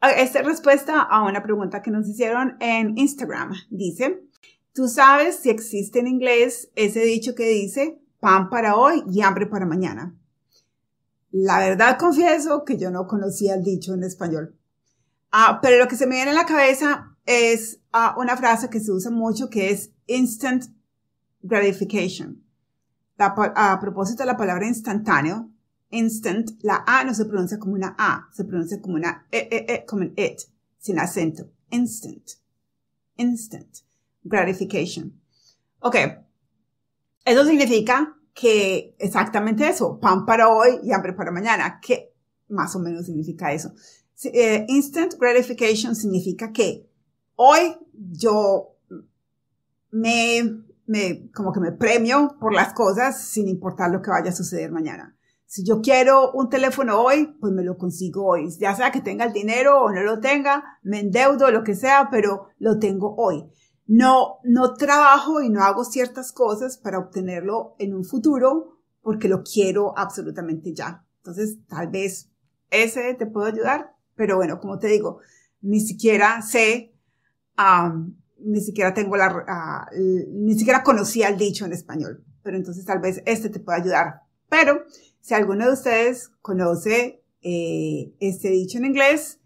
Ah, Esta respuesta a una pregunta que nos hicieron en Instagram dice, ¿tú sabes si existe en inglés ese dicho que dice pan para hoy y hambre para mañana? La verdad confieso que yo no conocía el dicho en español. Ah, pero lo que se me viene a la cabeza es ah, una frase que se usa mucho que es instant gratification. a propósito de la palabra instantáneo, instant, la A no se pronuncia como una A, se pronuncia como una e, e, e, como un it, sin acento. Instant. Instant. Gratification. Ok. Eso significa que exactamente eso, pan para hoy y hambre para mañana, que más o menos significa eso. Eh, instant gratification significa que hoy yo me, me, como que me premio por las cosas sin importar lo que vaya a suceder mañana. Si yo quiero un teléfono hoy, pues me lo consigo hoy. Ya sea que tenga el dinero o no lo tenga, me endeudo, lo que sea, pero lo tengo hoy. No, no trabajo y no hago ciertas cosas para obtenerlo en un futuro porque lo quiero absolutamente ya. Entonces, tal vez ese te puedo ayudar, pero bueno, como te digo, ni siquiera sé, ni siquiera tengo la, ah, ni siquiera conocía el dicho en español, pero entonces tal vez este te pueda ayudar pero si alguno de ustedes conoce eh, este dicho en inglés,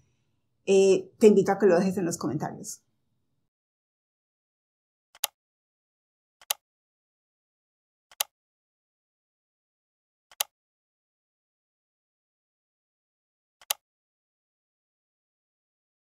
eh, te invito a que lo dejes en los comentarios.